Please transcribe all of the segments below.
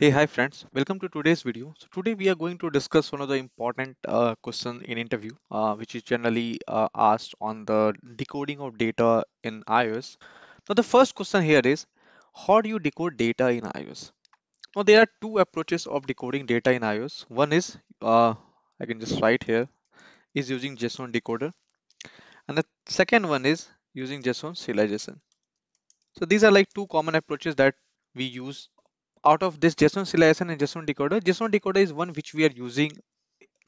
Hey, hi friends, welcome to today's video. So today we are going to discuss one of the important uh, question in interview, uh, which is generally uh, asked on the decoding of data in iOS. Now the first question here is, how do you decode data in iOS? Now there are two approaches of decoding data in iOS. One is, uh, I can just write here, is using JSON decoder. And the second one is using JSON serialization. So these are like two common approaches that we use out of this JSON serialization and JSON decoder, JSON decoder is one which we are using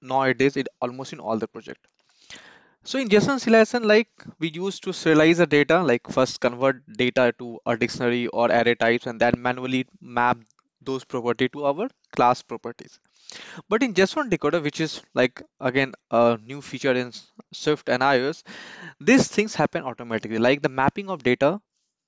nowadays it almost in all the project. So in JSON serialization, like we used to serialize the data, like first convert data to a dictionary or array types and then manually map those property to our class properties. But in JSON decoder, which is like again a new feature in Swift and iOS, these things happen automatically. Like the mapping of data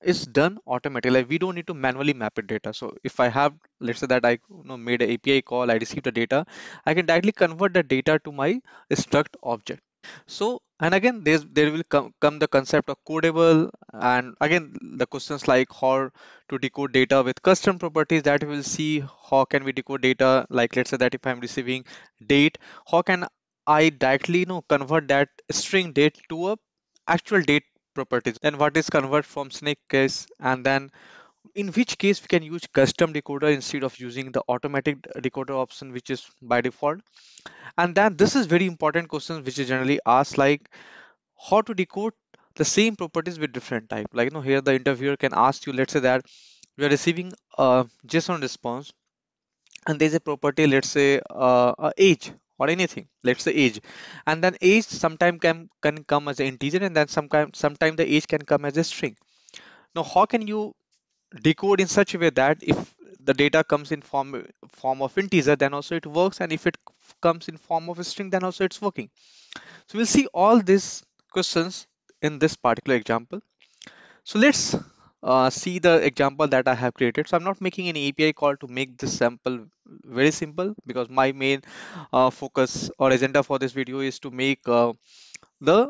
is done automatically. Like we don't need to manually map it data. So if I have, let's say that I you know, made an API call, I received the data, I can directly convert the data to my struct object. So and again, there's, there will come, come the concept of codable and again the questions like how to decode data with custom properties that we'll see how can we decode data like let's say that if I'm receiving date, how can I directly you know convert that string date to a actual date properties then what is convert from snake case and then in which case we can use custom decoder instead of using the automatic decoder option which is by default and then this is very important question which is generally asked like how to decode the same properties with different type like you know here the interviewer can ask you let's say that we are receiving a json response and there's a property let's say uh, age or anything let's say age and then age sometime can can come as an integer and then sometimes sometime the age can come as a string now how can you decode in such a way that if the data comes in form form of integer then also it works and if it comes in form of a string then also it's working so we'll see all these questions in this particular example so let's uh, see the example that I have created. So I'm not making any API call to make this sample very simple because my main uh, focus or agenda for this video is to make uh, the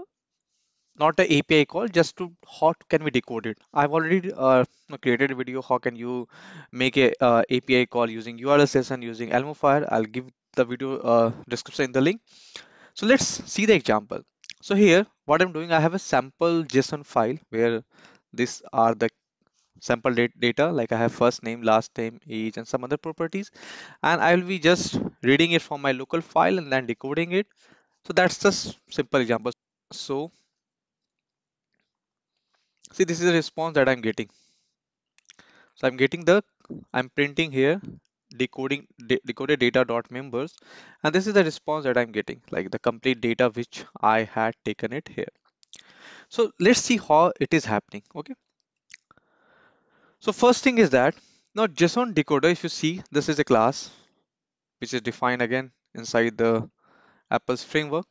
not an API call, just to how can we decode it. I've already uh, created a video how can you make a uh, API call using URLSS and using Elmo Fire. I'll give the video uh, description in the link. So let's see the example. So here, what I'm doing, I have a sample JSON file where these are the sample data like I have first name last name age and some other properties and I will be just reading it from my local file and then decoding it so that's just simple example so see this is the response that I'm getting so I'm getting the I'm printing here decoding de decoded data dot members and this is the response that I'm getting like the complete data which I had taken it here so let's see how it is happening okay so first thing is that now JSON decoder, if you see, this is a class which is defined again inside the Apple's framework,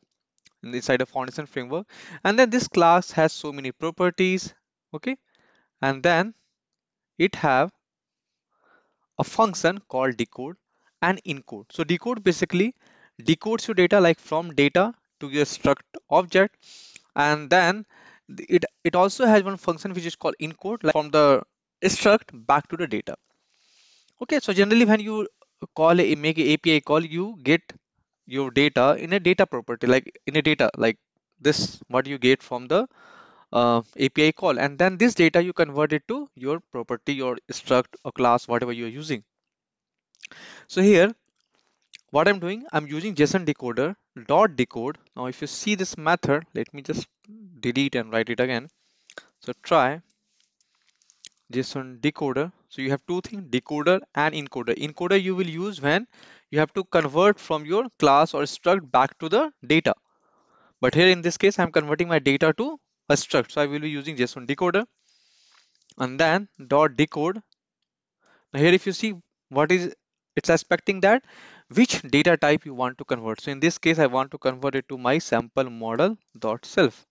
inside the foundation framework. And then this class has so many properties, okay? And then it have a function called decode and encode. So decode basically decodes your data like from data to your struct object. And then it, it also has one function which is called encode like from the struct back to the data okay so generally when you call a make api call you get your data in a data property like in a data like this what you get from the uh, api call and then this data you convert it to your property your struct or class whatever you are using so here what i'm doing i'm using json decoder dot decode now if you see this method let me just delete and write it again so try JSON decoder. So you have two things, decoder and encoder. Encoder you will use when you have to convert from your class or struct back to the data. But here in this case, I'm converting my data to a struct. So I will be using JSON decoder and then dot decode. Now here, if you see what is it's expecting that which data type you want to convert. So in this case, I want to convert it to my sample model dot self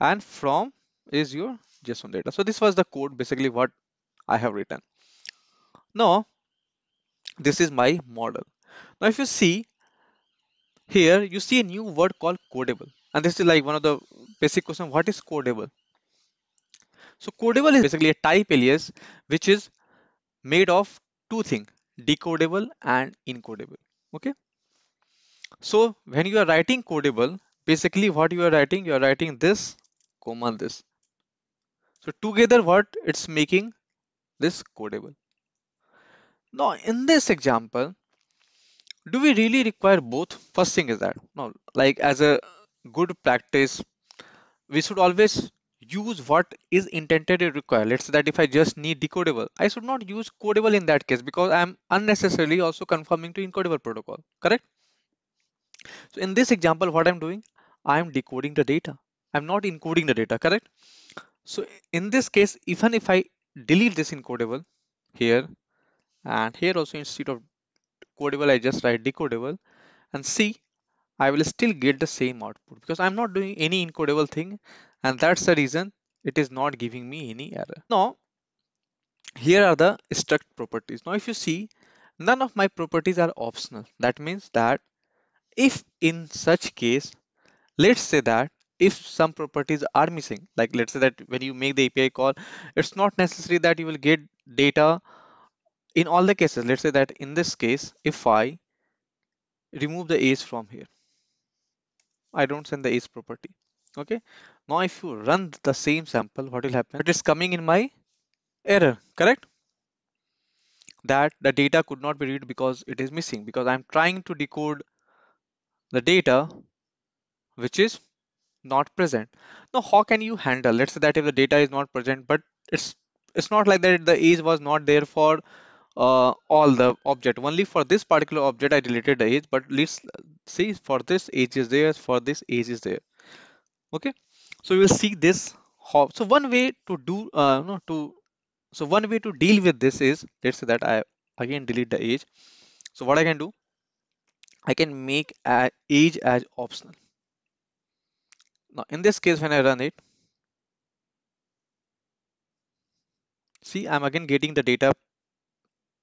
and from is your JSON data. So this was the code basically what I have written. Now, this is my model. Now, if you see here, you see a new word called codable. And this is like one of the basic question, what is codable? So codable is basically a type alias, which is made of two things, decodable and encodable. Okay. So when you are writing codable, basically what you are writing, you are writing this, comma this. So together what it's making this codable. Now in this example, do we really require both? First thing is that no, like as a good practice, we should always use what is intended to require. Let's say that if I just need decodable, I should not use codable in that case because I'm unnecessarily also conforming to encodable protocol, correct? So in this example, what I'm doing, I'm decoding the data. I'm not encoding the data, correct? So in this case, even if I delete this encodable here and here also instead of codable, I just write decodable and see, I will still get the same output because I'm not doing any encodable thing. And that's the reason it is not giving me any error. Now, here are the struct properties. Now, if you see, none of my properties are optional. That means that if in such case, let's say that if some properties are missing like let's say that when you make the api call it's not necessary that you will get data in all the cases let's say that in this case if i remove the ace from here i don't send the ace property okay now if you run the same sample what will happen it is coming in my error correct that the data could not be read because it is missing because i'm trying to decode the data which is not present now how can you handle let's say that if the data is not present but it's it's not like that the age was not there for uh, all the object only for this particular object i deleted the age but let's see for this age is there for this age is there okay so you will see this how so one way to do uh, no to so one way to deal with this is let's say that i again delete the age so what i can do i can make age as optional now in this case, when I run it, see I'm again getting the data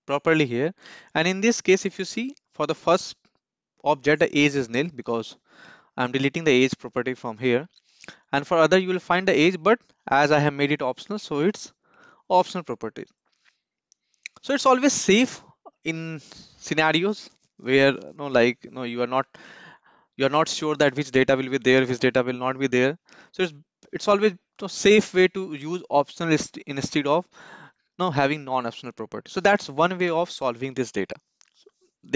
properly here. And in this case, if you see for the first object, the age is nil because I'm deleting the age property from here. And for other, you will find the age, but as I have made it optional, so it's optional property. So it's always safe in scenarios where you no know, like you no know, you are not you're not sure that which data will be there which data will not be there so it's it's always a safe way to use optional instead of now having non-optional property so that's one way of solving this data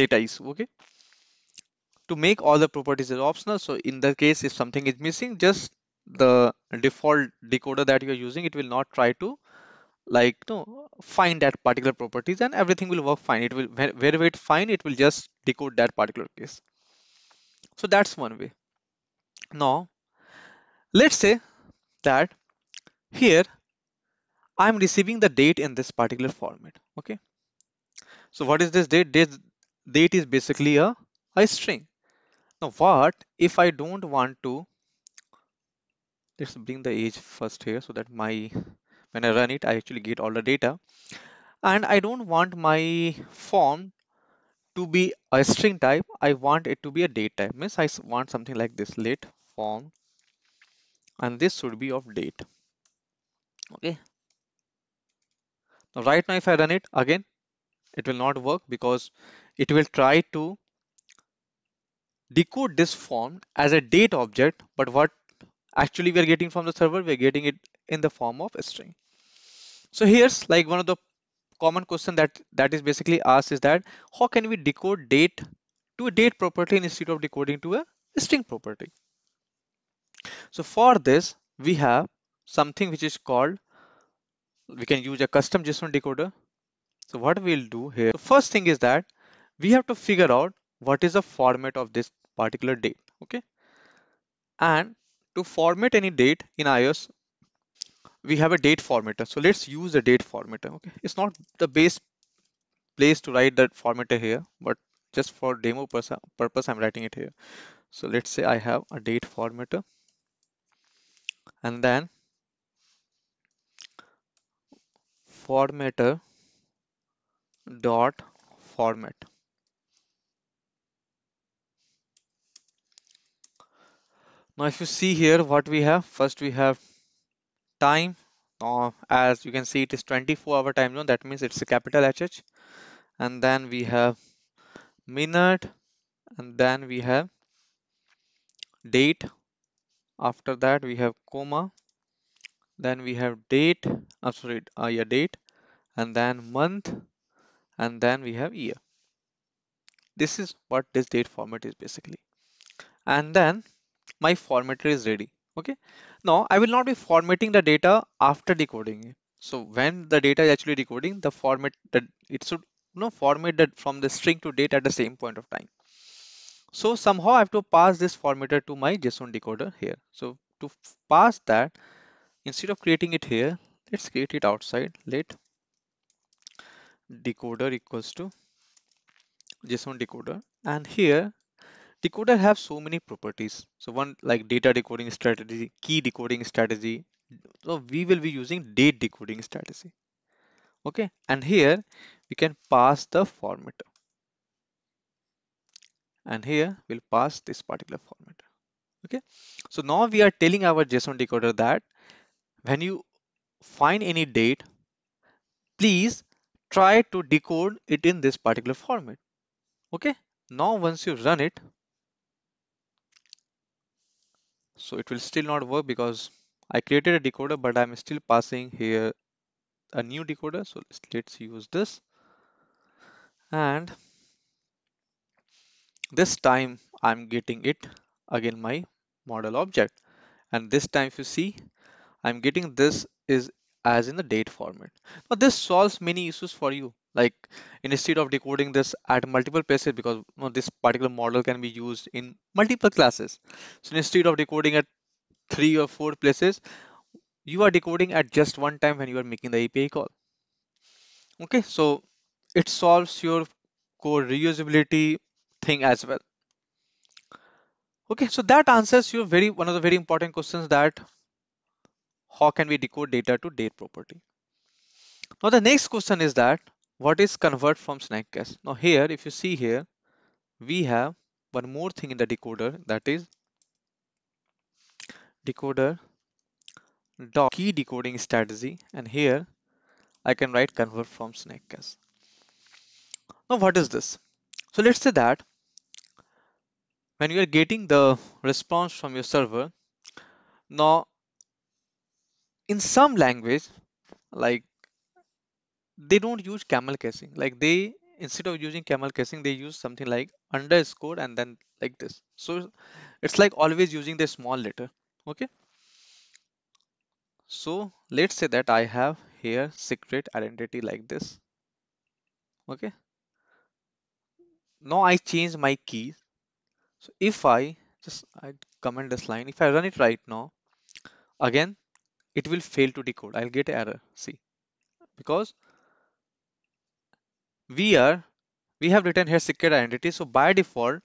data issue okay to make all the properties as optional so in the case if something is missing just the default decoder that you're using it will not try to like no find that particular properties and everything will work fine it will wherever it find it will just decode that particular case so that's one way. Now, let's say that here I'm receiving the date in this particular format. Okay. So what is this date? date is basically a, a string. Now what if I don't want to, let's bring the age first here so that my, when I run it, I actually get all the data and I don't want my form to be a string type, I want it to be a date type. Means I want something like this late form and this should be of date. Okay. Now right now if I run it again, it will not work because it will try to decode this form as a date object. But what actually we are getting from the server, we are getting it in the form of a string. So here's like one of the common question that that is basically asked is that how can we decode date to a date property instead of decoding to a string property so for this we have something which is called we can use a custom json decoder so what we'll do here the first thing is that we have to figure out what is the format of this particular date okay and to format any date in iOS we have a date formatter. So let's use a date formatter. Okay, it's not the base place to write that formatter here, but just for demo purpose, I'm writing it here. So let's say I have a date formatter, and then formatter dot format. Now if you see here what we have, first we have time uh, as you can see it is 24 hour time zone that means it's a capital HH and then we have minute and then we have date after that we have comma then we have date I'm sorry uh, yeah date and then month and then we have year this is what this date format is basically and then my formatter is ready okay now i will not be formatting the data after decoding so when the data is actually decoding the format that it should you know format from the string to date at the same point of time so somehow i have to pass this formatter to my json decoder here so to pass that instead of creating it here let's create it outside let decoder equals to json decoder and here decoder have so many properties so one like data decoding strategy key decoding strategy so we will be using date decoding strategy okay and here we can pass the formatter and here we'll pass this particular format okay so now we are telling our json decoder that when you find any date please try to decode it in this particular format okay now once you run it so it will still not work because I created a decoder but I'm still passing here a new decoder so let's, use this and this time I'm getting it again my model object and this time if you see I'm getting this is as in the date format now this solves many issues for you like instead of decoding this at multiple places because you know, this particular model can be used in multiple classes so instead of decoding at three or four places you are decoding at just one time when you are making the API call okay so it solves your core reusability thing as well okay so that answers your very one of the very important questions that how can we decode data to date property now the next question is that what is convert from snack cache now here if you see here we have one more thing in the decoder that is decoder dot key decoding strategy and here I can write convert from snake cache. Now what is this? So let's say that when you are getting the response from your server, now in some language like they don't use camel casing like they instead of using camel casing they use something like underscore and then like this so it's like always using the small letter okay so let's say that i have here secret identity like this okay now i change my key so if i just i comment this line if i run it right now again it will fail to decode i'll get error see because we are we have written here secret identity so by default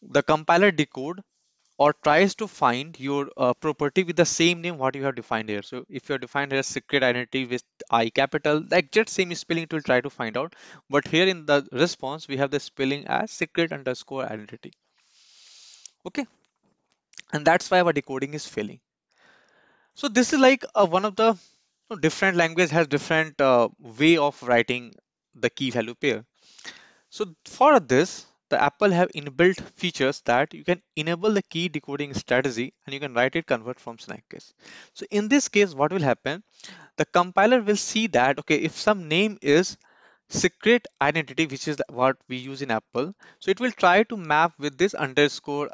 the compiler decode or tries to find your uh, property with the same name what you have defined here so if you have defined here secret identity with i capital the exact same spelling it will try to find out but here in the response we have the spelling as secret underscore identity okay and that's why our decoding is failing so this is like a, uh, one of the different language has different uh, way of writing the key value pair. So for this, the Apple have inbuilt features that you can enable the key decoding strategy and you can write it convert from snack case. So in this case, what will happen? The compiler will see that, okay, if some name is secret identity, which is what we use in Apple. So it will try to map with this underscore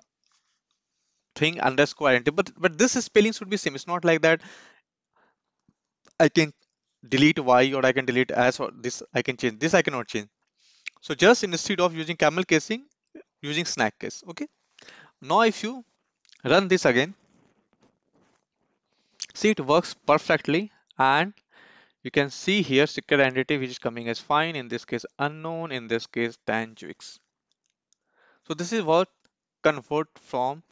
thing underscore identity, but, but this spelling should be same. It's not like that I can delete y or I can delete as or this I can change this I cannot change so just instead of using camel casing using snack case okay now if you run this again see it works perfectly and you can see here secret entity which is coming as fine in this case unknown in this case tanjux so this is what convert from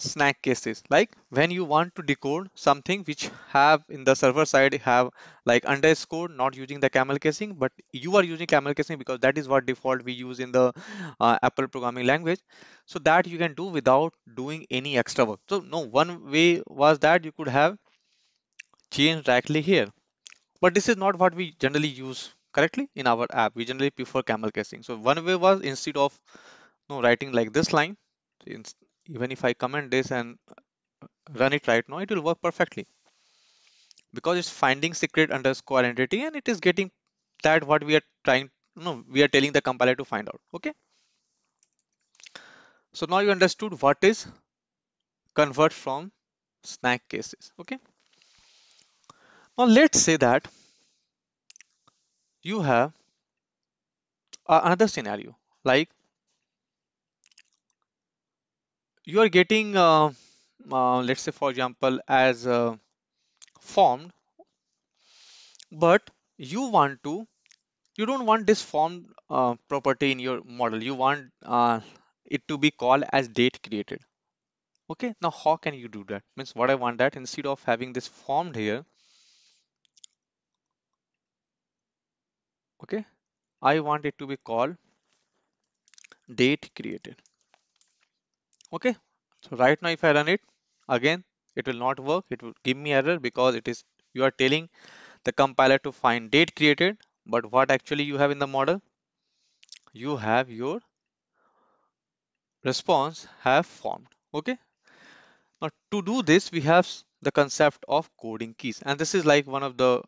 snack cases like when you want to decode something which have in the server side have like underscore not using the camel casing but you are using camel casing because that is what default we use in the uh, apple programming language so that you can do without doing any extra work so no one way was that you could have changed directly here but this is not what we generally use correctly in our app we generally prefer camel casing so one way was instead of you no know, writing like this line even if I comment this and run it right now, it will work perfectly because it's finding secret underscore entity and it is getting that what we are trying, you know, we are telling the compiler to find out. Okay. So now you understood what is convert from snack cases. Okay. Now let's say that you have another scenario like you are getting uh, uh, let's say for example as uh, formed but you want to you don't want this formed uh, property in your model you want uh, it to be called as date created okay now how can you do that means what i want that instead of having this formed here okay i want it to be called date created okay so right now if i run it again it will not work it will give me error because it is you are telling the compiler to find date created but what actually you have in the model you have your response have formed okay now to do this we have the concept of coding keys and this is like one of the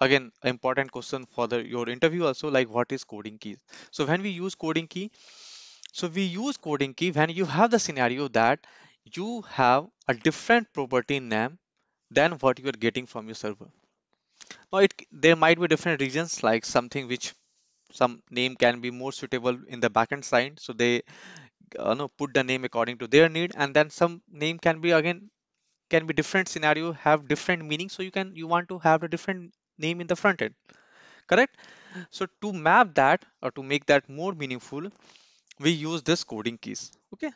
again important question for the your interview also like what is coding keys so when we use coding key so we use coding key when you have the scenario that you have a different property name than what you are getting from your server. Now it, there might be different regions like something which some name can be more suitable in the backend side. So they uh, put the name according to their need and then some name can be again can be different scenario have different meaning so you can you want to have a different name in the front end correct so to map that or to make that more meaningful we use this coding keys okay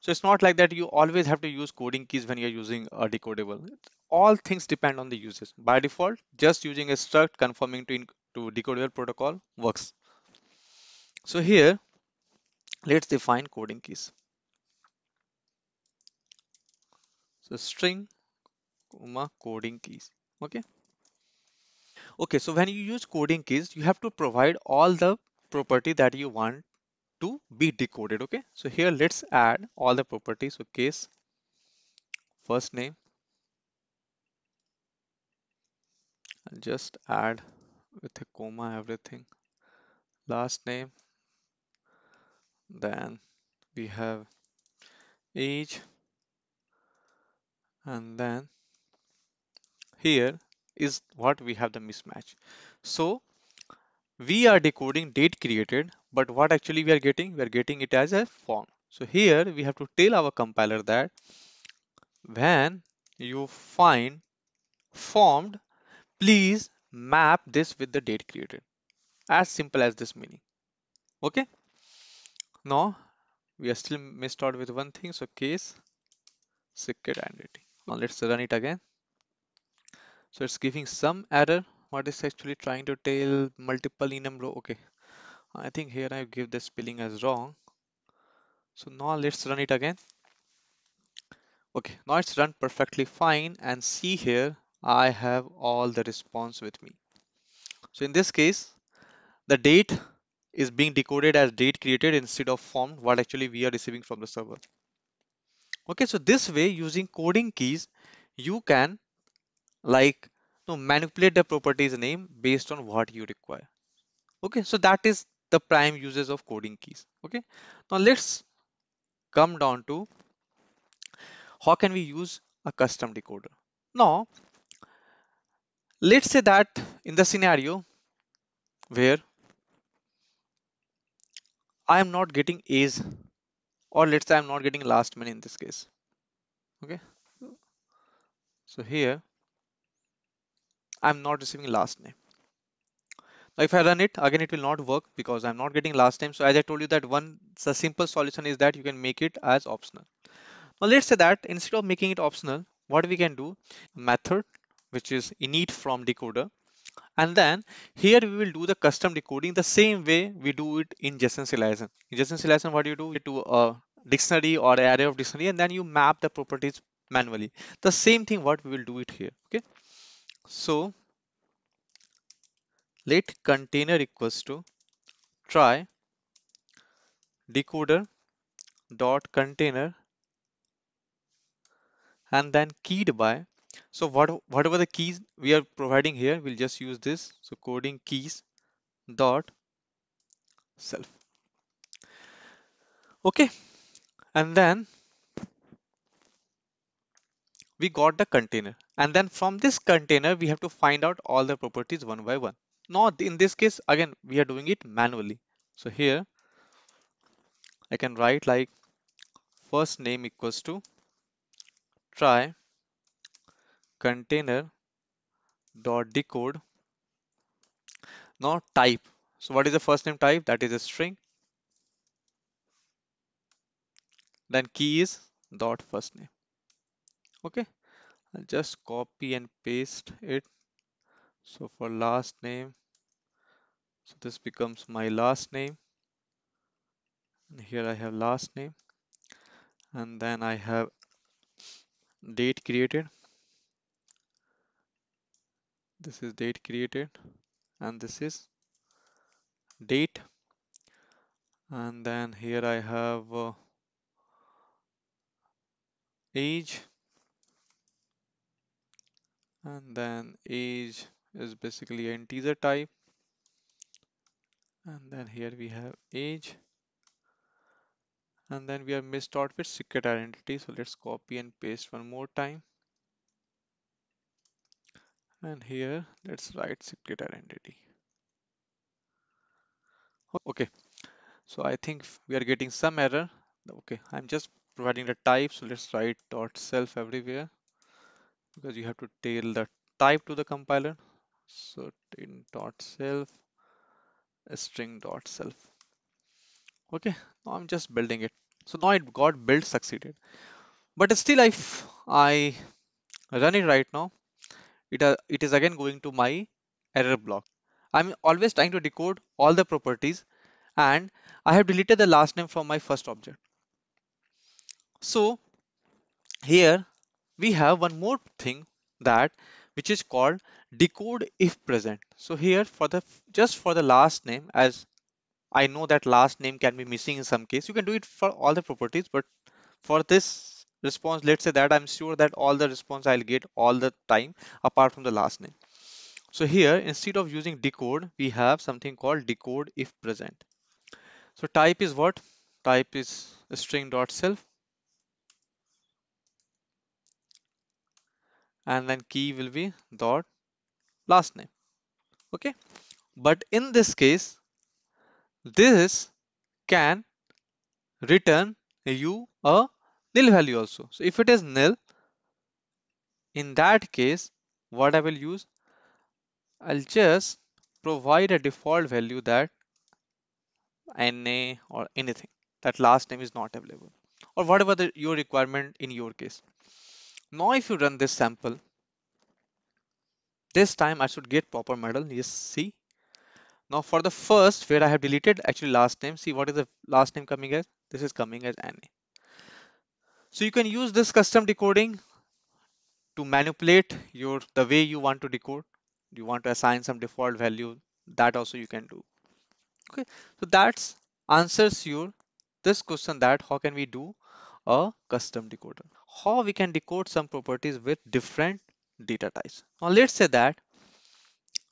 so it's not like that you always have to use coding keys when you're using a decodable all things depend on the users by default just using a struct conforming to, to decodable protocol works so here let's define coding keys so string comma coding keys okay okay so when you use coding keys you have to provide all the property that you want to be decoded okay so here let's add all the properties so case first name just add with a comma everything last name then we have age and then here is what we have the mismatch so we are decoding date created but what actually we are getting? We are getting it as a form. So here we have to tell our compiler that when you find formed, please map this with the date created. As simple as this meaning. Okay. Now we are still missed out with one thing. So case secret identity. Now let's run it again. So it's giving some error. What is actually trying to tell multiple enum row? Okay, I think here I give the spelling as wrong. So now let's run it again. Okay, now it's run perfectly fine and see here, I have all the response with me. So in this case, the date is being decoded as date created instead of formed what actually we are receiving from the server. Okay, so this way using coding keys, you can like manipulate the properties name based on what you require. Okay, so that is the prime uses of coding keys okay now let's come down to how can we use a custom decoder now let's say that in the scenario where I am not getting A's or let's say I'm not getting last man in this case okay so here I'm not receiving last name if I run it again it will not work because I'm not getting last name so as I told you that one the simple solution is that you can make it as optional now let's say that instead of making it optional what we can do method which is init from decoder and then here we will do the custom decoding the same way we do it in JSON Selection. In JSON Selection, what do you do? to a dictionary or array of dictionary and then you map the properties manually. The same thing what we will do it here. Okay. So let container equals to try decoder dot container and then keyed by so what whatever the keys we are providing here we'll just use this so coding keys dot self okay and then we got the container and then from this container we have to find out all the properties one by one not in this case again we are doing it manually so here I can write like first name equals to try container dot decode now type so what is the first name type that is a string then key is dot first name okay I'll just copy and paste it so for last name so this becomes my last name and here I have last name and then I have date created this is date created and this is date and then here I have uh, age and then age is basically an integer type and then here we have age and then we have missed out with secret identity so let's copy and paste one more time and here let's write secret identity okay so i think we are getting some error okay i'm just providing the type so let's write dot self everywhere because you have to tell the type to the compiler so in dot self string dot self okay now i'm just building it so now it got built succeeded but still if i run it right now it uh, it is again going to my error block i'm always trying to decode all the properties and i have deleted the last name from my first object so here we have one more thing that which is called decode if present. So here for the just for the last name as I know that last name can be missing in some case. You can do it for all the properties, but for this response, let's say that I'm sure that all the response I'll get all the time apart from the last name. So here, instead of using decode, we have something called decode if present. So type is what? Type is string dot self and then key will be dot last name okay but in this case this can return you a nil value also so if it is nil in that case what I will use I'll just provide a default value that NA or anything that last name is not available or whatever the, your requirement in your case now if you run this sample, this time I should get proper model. Yes, see. Now for the first where I have deleted actually last name. See what is the last name coming as? This is coming as Annie. So you can use this custom decoding to manipulate your the way you want to decode. You want to assign some default value. That also you can do. Okay, so that's answers your this question that how can we do a custom decoder how we can decode some properties with different data types. Now let's say that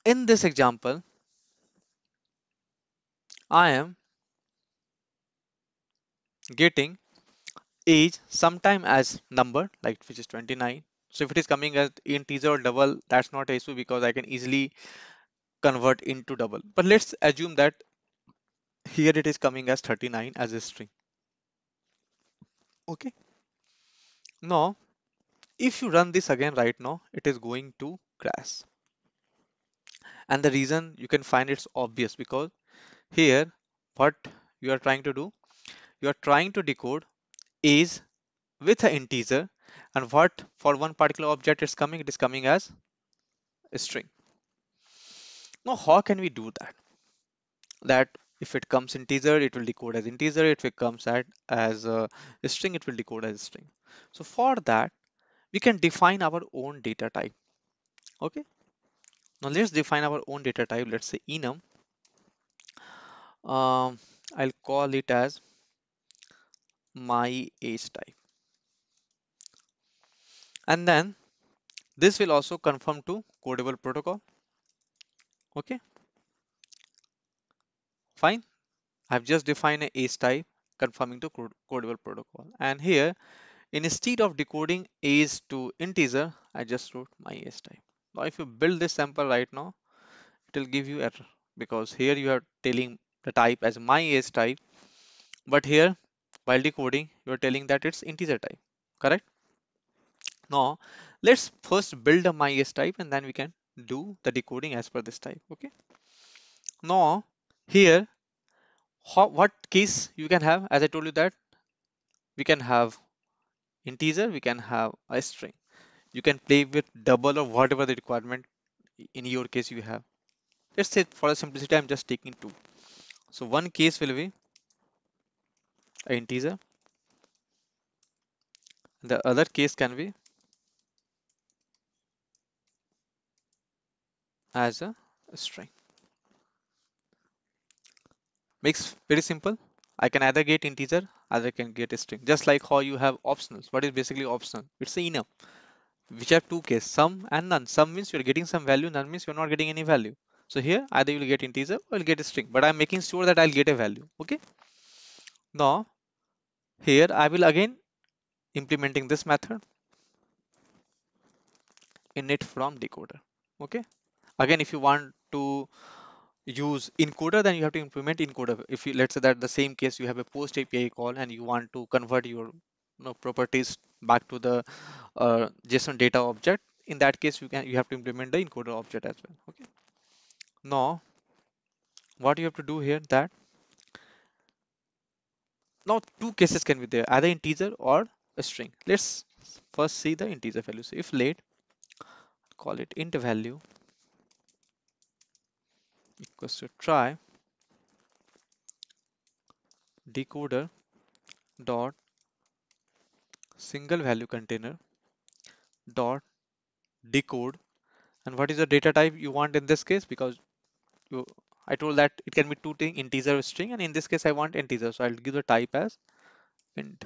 in this example, I am getting age sometime as number like which is 29 so if it is coming as integer or double that's not a issue because i can easily convert into double but let's assume that here it is coming as 39 as a string okay now, if you run this again right now, it is going to crash. And the reason you can find it's obvious because here what you are trying to do, you are trying to decode is with an integer and what for one particular object it's coming, it is coming as a string. Now, how can we do that? That if it comes integer, it will decode as integer. If it comes at, as a string, it will decode as a string. So for that, we can define our own data type. Okay. Now let's define our own data type. Let's say enum. Um, I'll call it as my age type. And then this will also conform to codable protocol. Okay. Fine. I've just defined a age type conforming to codable protocol. And here Instead of decoding a's to integer, I just wrote my a's type. Now if you build this sample right now, it will give you error because here you are telling the type as my a's type. But here while decoding, you are telling that it's integer type, correct? Now let's first build a my a's type and then we can do the decoding as per this type, okay? Now here, what case you can have, as I told you that we can have integer we can have a string you can play with double or whatever the requirement in your case you have let's say for the simplicity i'm just taking two so one case will be an integer the other case can be as a string makes very simple i can either get integer as I can get a string. Just like how you have optionals. What is basically optional? It's enum, Which have two cases, sum and none. Sum means you're getting some value, none means you're not getting any value. So here either you'll get integer or you'll get a string, but I'm making sure that I'll get a value. Okay. Now here I will again implementing this method init from decoder. Okay. Again, if you want to use encoder then you have to implement encoder if you let's say that the same case you have a post api call and you want to convert your you know, properties back to the uh, json data object in that case you can you have to implement the encoder object as well okay now what you have to do here that now two cases can be there either integer or a string let's first see the integer value so if late call it int value equals to try decoder dot single value container dot decode and what is the data type you want in this case because you I told that it can be two thing integer string and in this case I want integer so I'll give the type as int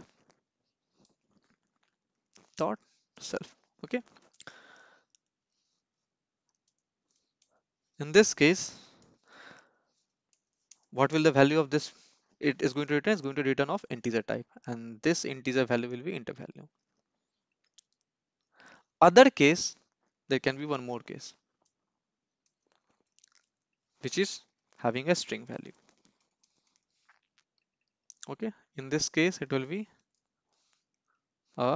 dot self okay in this case what will the value of this it is going to return is going to return of integer type and this integer value will be integer value other case there can be one more case which is having a string value okay in this case it will be a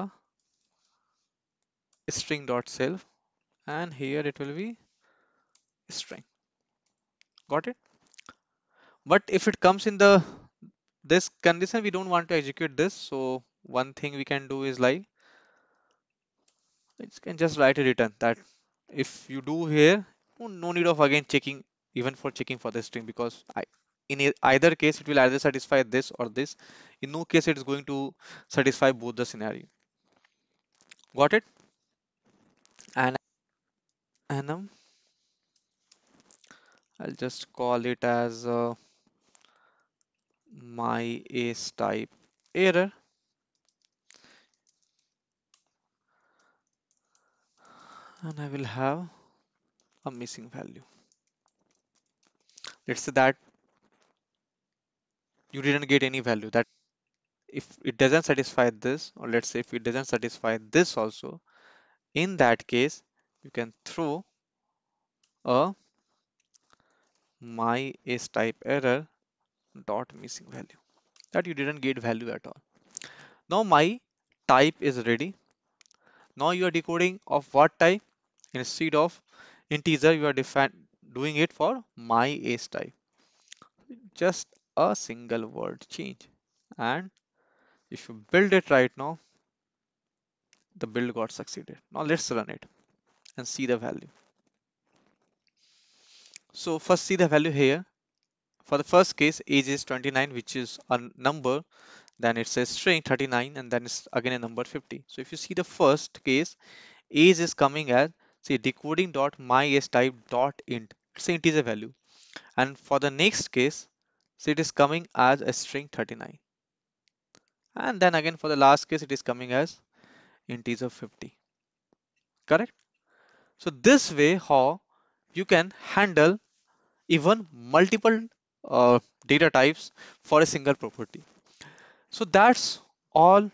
string dot self and here it will be string got it but if it comes in the this condition we don't want to execute this so one thing we can do is like it can just write a return that if you do here no need of again checking even for checking for the string because I, in either case it will either satisfy this or this in no case it's going to satisfy both the scenario got it and and um, I'll just call it as uh, my ace type error. And I will have a missing value. Let's say that you didn't get any value that if it doesn't satisfy this or let's say if it doesn't satisfy this also in that case you can throw a my is type error dot missing value that you didn't get value at all. Now my type is ready. Now you are decoding of what type instead of integer you are doing it for my age type. Just a single word change and if you build it right now the build got succeeded. Now let's run it and see the value. So first see the value here for the first case age is 29 which is a number then it says string 39 and then it's again a number 50 so if you see the first case age is coming as say decoding dot my age type dot int it's an integer value and for the next case so it is coming as a string 39 and then again for the last case it is coming as integer 50 correct so this way how you can handle even multiple uh, data types for a single property. So that's all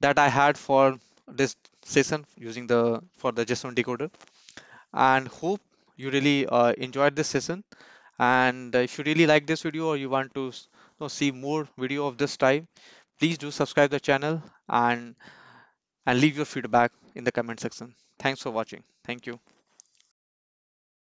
that I had for this session using the for the JSON decoder and hope you really uh, enjoyed this session and if you really like this video or you want to you know, see more video of this type please do subscribe the channel and and leave your feedback in the comment section thanks for watching thank you